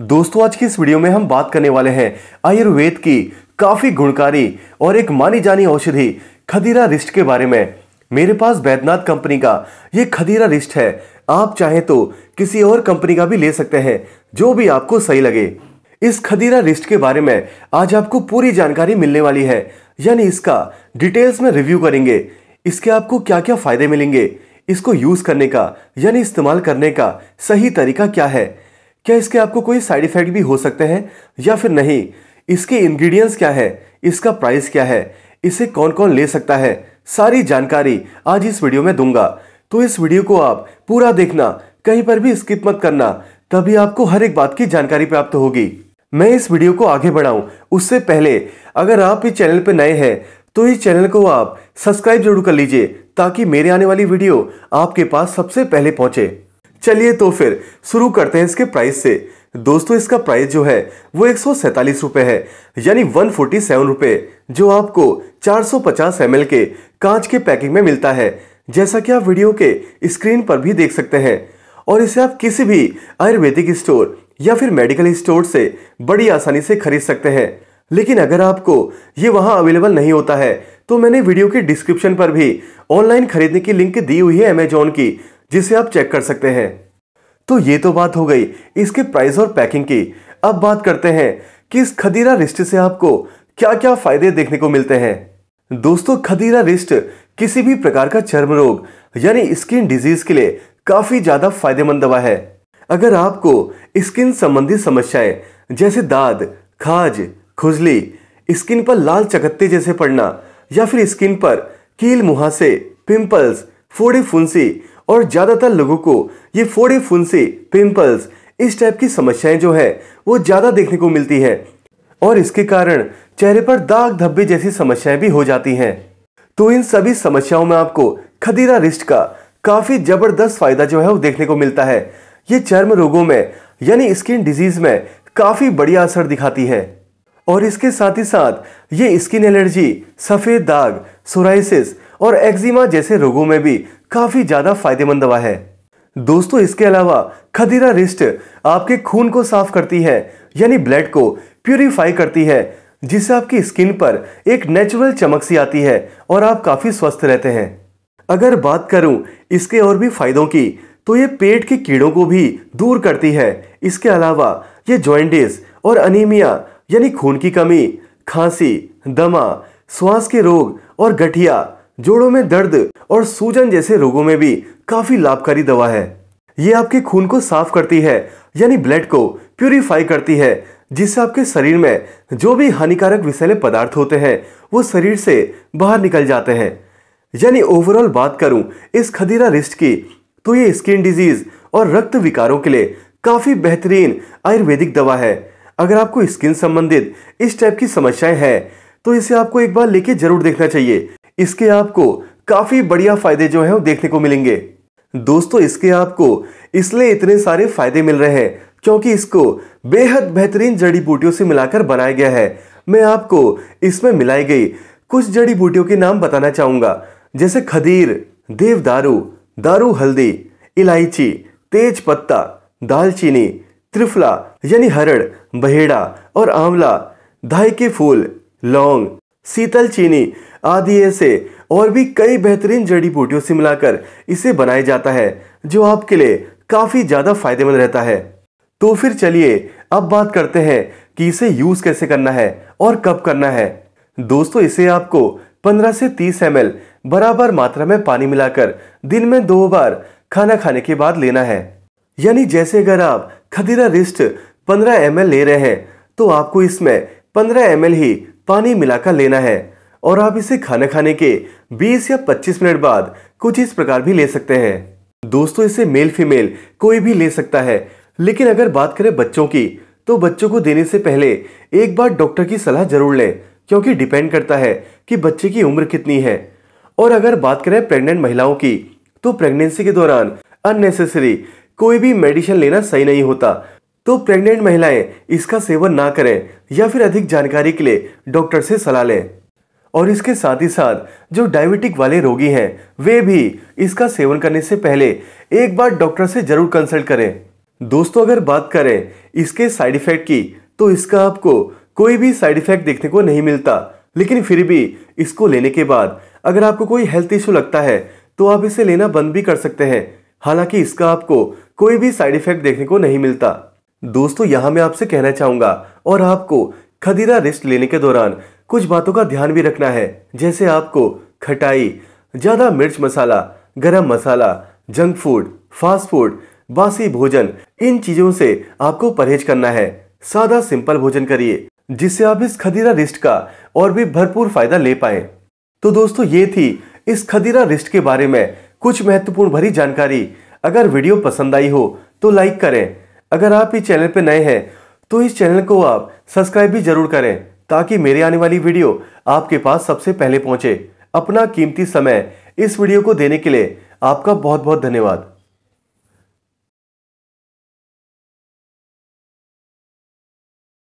दोस्तों आज की इस वीडियो में हम बात करने वाले हैं आयुर्वेद की काफी गुणकारी और एक मानी जानी औषधि खदीरा रिस्ट के बारे में मेरे पास बैद्यनाथ कंपनी का ये खदीरा रिस्ट है आप चाहें तो किसी और कंपनी का भी ले सकते हैं जो भी आपको सही लगे इस खदीरा रिस्ट के बारे में आज आपको पूरी जानकारी मिलने वाली है यानी इसका डिटेल्स में रिव्यू करेंगे इसके आपको क्या क्या फायदे मिलेंगे इसको यूज करने का यानी इस्तेमाल करने का सही तरीका क्या है क्या इसके आपको कोई साइड इफेक्ट भी हो सकते हैं या फिर नहीं इसके इंग्रेडिएंट्स क्या है इसका प्राइस क्या है इसे कौन कौन ले सकता है सारी जानकारी आज इस वीडियो में दूंगा तो इस वीडियो को आप पूरा देखना कहीं पर भी स्किप मत करना तभी आपको हर एक बात की जानकारी प्राप्त होगी मैं इस वीडियो को आगे बढ़ाऊं उससे पहले अगर आप इस चैनल पर नए हैं तो इस चैनल को आप सब्सक्राइब जरूर कर लीजिए ताकि मेरे आने वाली वीडियो आपके पास सबसे पहले पहुंचे चलिए तो फिर शुरू करते हैं इसके प्राइस से दोस्तों इसका प्राइस जो है वो एक सौ है यानी वन फोर्टी जो आपको 450 सौ के कांच के पैकिंग में मिलता है जैसा कि आप वीडियो के स्क्रीन पर भी देख सकते हैं और इसे आप किसी भी आयुर्वेदिक स्टोर या फिर मेडिकल स्टोर से बड़ी आसानी से खरीद सकते हैं लेकिन अगर आपको ये वहाँ अवेलेबल नहीं होता है तो मैंने वीडियो के डिस्क्रिप्शन पर भी ऑनलाइन खरीदने की लिंक दी हुई है अमेजोन की जिसे आप चेक कर सकते हैं तो ये तो बात हो गई इसके प्राइस और पैकिंग की अब बात करते हैं कि इस खदीरा रिस्ट से आपको क्या क्या फायदे देखने को मिलते हैं दोस्तों खदीरा रिस्ट किसी भी प्रकार का चर्म रोग यानी स्किन डिजीज के लिए काफी ज्यादा फायदेमंद दवा है अगर आपको स्किन संबंधी समस्याएं जैसे दाद खाज खुजली स्किन पर लाल चकत्ते जैसे पड़ना या फिर स्किन पर कील मुहासे पिंपल्स फोड़ी फुंसी और ज़्यादातर लोगों को ये फोड़े फुंसे पिंपल्स इस टाइप की समस्याएं जो है वो ज़्यादा देखने को मिलती है और इसके कारण चेहरे पर दाग धब्बे जैसी समस्याएं भी हो जाती हैं तो इन सभी समस्याओं में आपको खदीरा रिस्ट का काफ़ी ज़बरदस्त फायदा जो है वो देखने को मिलता है ये चर्म रोगों में यानी स्किन डिजीज़ में काफ़ी बढ़िया असर दिखाती है और इसके साथ ही साथ ये स्किन एलर्जी सफ़ेद दाग सोराइसिस और एक्जिमा जैसे रोगों में भी काफी ज्यादा फायदेमंद दवा है दोस्तों इसके अलावा खदीरा रिस्ट आपके खून को साफ करती है यानी ब्लड को प्यूरिफाई करती है जिससे आपकी स्किन पर एक नेचुरल चमक सी आती है और आप काफी स्वस्थ रहते हैं अगर बात करूं इसके और भी फायदों की तो ये पेट के कीड़ों को भी दूर करती है इसके अलावा ये ज्वाइंटिस और अनिमिया यानी खून की कमी खांसी दमा श्वास के रोग और गठिया जोड़ों में दर्द और सूजन जैसे रोगों में भी काफी लाभकारी दवा है ये आपके खून को साफ करती है यानी ब्लड को प्यूरिफाई करती है जिससे आपके शरीर में जो भी हानिकारक विषैले पदार्थ होते हैं वो शरीर से बाहर निकल जाते हैं यानी ओवरऑल बात करूं इस खदीरा रिस्ट की तो ये स्किन डिजीज और रक्त विकारों के लिए काफ़ी बेहतरीन आयुर्वेदिक दवा है अगर आपको स्किन संबंधित इस टाइप की समस्याएं हैं तो इसे आपको एक बार लेके जरूर देखना चाहिए इसके आपको काफ़ी बढ़िया फ़ायदे जो है वो देखने को मिलेंगे दोस्तों इसके आपको इसलिए इतने सारे फायदे मिल रहे हैं क्योंकि इसको बेहद बेहतरीन जड़ी बूटियों से मिलाकर बनाया गया है मैं आपको इसमें मिलाई गई कुछ जड़ी बूटियों के नाम बताना चाहूंगा जैसे खदीर देवदारू दारू हल्दी इलायची तेज पत्ता दालचीनी त्रिफला यानी हरड़ बहेड़ा और आंवला धाई के फूल लौंग शीतल चीनी आदि ऐसे और भी कई बेहतरीन जड़ी बूटियों से मिलाकर इसे बनाया जाता है जो आपके लिए काफ़ी ज़्यादा फायदेमंद रहता है तो फिर चलिए अब बात करते हैं कि इसे यूज़ कैसे करना है और कब करना है दोस्तों इसे आपको 15 से 30 एम बराबर मात्रा में पानी मिलाकर दिन में दो बार खाना खाने के बाद लेना है यानी जैसे अगर आप खदीरा रिस्ट 15 एम ले रहे हैं तो आपको इसमें 15 एम ही पानी मिलाकर लेना है और आप इसे खाना खाने के 20 या 25 मिनट बाद कुछ इस प्रकार भी ले सकते हैं दोस्तों इसे मेल फीमेल कोई भी ले सकता है लेकिन अगर बात करें बच्चों की तो बच्चों को देने से पहले एक बार डॉक्टर की सलाह जरूर लें क्योंकि डिपेंड करता है कि बच्चे की उम्र कितनी है और अगर बात करें प्रेग्नेंट महिलाओं की तो प्रेगनेंसी के दौरान अननेसेसरी कोई भी मेडिसिन लेना सही नहीं होता तो प्रेग्नेंट महिलाएं इसका सेवन ना करें या फिर अधिक जानकारी के लिए डॉक्टर से सलाह लें और इसके साथ ही साथ जो डायबिटिक वाले रोगी हैं वे भी इसका सेवन करने से पहले एक बार डॉक्टर से जरूर कंसल्ट करें दोस्तों अगर बात करें इसके साइड इफेक्ट की तो इसका आपको कोई भी साइड इफेक्ट देखने को नहीं मिलता लेकिन फिर भी इसको लेने के बाद अगर आपको कोई हेल्थ इशू लगता है तो आप इसे लेना बंद भी कर सकते हैं हालांकि इसका आपको कोई भी साइड इफेक्ट देखने को नहीं मिलता दोस्तों यहां मैं आपसे कहना चाहूंगा और आपको खदीरा रिस्ट लेने के दौरान कुछ बातों का ध्यान भी रखना है जैसे आपको खटाई ज़्यादा मिर्च masala garam masala junk food fast food बासी भोजन इन चीज़ों से आपको परहेज करना है सादा सिंपल भोजन करिए जिससे आप इस खदीरा रिस्ट का और भी भरपूर फायदा ले पाए तो दोस्तों ये थी इस खदीरा रिस्ट के बारे में कुछ महत्वपूर्ण भरी जानकारी अगर वीडियो पसंद आई हो तो लाइक करें अगर आप इस चैनल पर नए हैं तो इस चैनल को आप सब्सक्राइब भी जरूर करें ताकि मेरे आने वाली वीडियो आपके पास सबसे पहले पहुंचे अपना कीमती समय इस वीडियो को देने के लिए आपका बहुत बहुत धन्यवाद